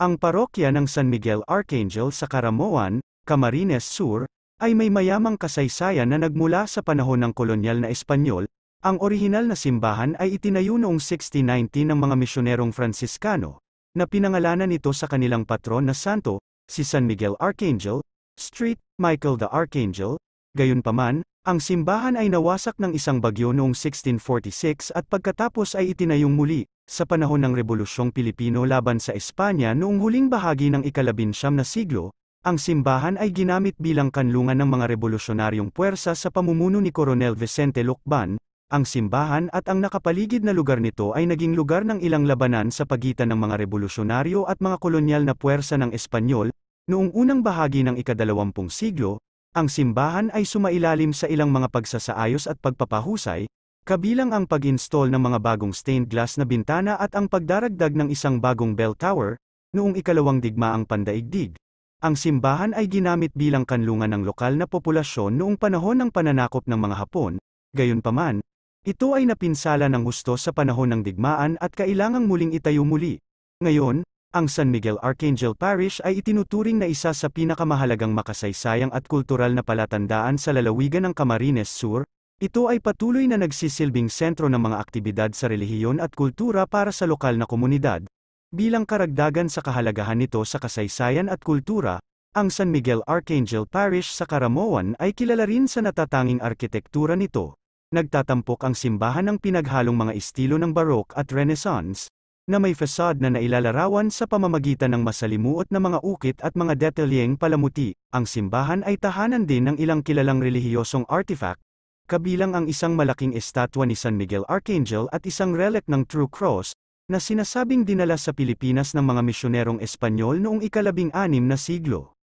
Ang parokya ng San Miguel Archangel sa Caramoan, Camarines Sur, ay may mayamang kasaysayan na nagmula sa panahon ng kolonyal na Espanyol, ang orihinal na simbahan ay itinayo noong 1619 ng mga misyonerong Franciscano, na pinangalanan ito sa kanilang patron na santo, si San Miguel Archangel, Street, Michael the Archangel, gayunpaman, ang simbahan ay nawasak ng isang bagyo noong 1646 at pagkatapos ay itinayong muli, sa panahon ng Rebolusyong Pilipino laban sa Espanya noong huling bahagi ng ikalabinsyam na siglo, ang simbahan ay ginamit bilang kanlungan ng mga rebolusyonaryong puwersa sa pamumuno ni Coronel Vicente Locban, ang simbahan at ang nakapaligid na lugar nito ay naging lugar ng ilang labanan sa pagitan ng mga rebolusyonaryo at mga kolonyal na puwersa ng Espanyol, noong unang bahagi ng ikadalawampung siglo, ang simbahan ay sumailalim sa ilang mga pagsasaayos at pagpapahusay, kabilang ang pag-install ng mga bagong stained glass na bintana at ang pagdaragdag ng isang bagong bell tower, noong ikalawang digmaang pandaigdig. Ang simbahan ay ginamit bilang kanlungan ng lokal na populasyon noong panahon ng pananakop ng mga Hapon, gayunpaman, ito ay napinsala ng husto sa panahon ng digmaan at kailangang muling itayo muli. Ngayon, ang San Miguel Archangel Parish ay itinuturing na isa sa pinakamahalagang makasaysayang at kultural na palatandaan sa lalawigan ng Camarines Sur, ito ay patuloy na nagsisilbing sentro ng mga aktibidad sa relihiyon at kultura para sa lokal na komunidad. Bilang karagdagan sa kahalagahan nito sa kasaysayan at kultura, ang San Miguel Archangel Parish sa Karamoan ay kilala rin sa natatanging arkitektura nito. Nagtatampok ang simbahan ng pinaghalong mga estilo ng Baroque at Renaissance, na may facade na nailalarawan sa pamamagitan ng masalimuot na mga ukit at mga detalyeng palamuti. Ang simbahan ay tahanan din ng ilang kilalang relihiyosong artifact, kabilang ang isang malaking estatwa ni San Miguel Archangel at isang relic ng True Cross, na sinasabing dinala sa Pilipinas ng mga misyonerong Espanyol noong ikalabing anim na siglo.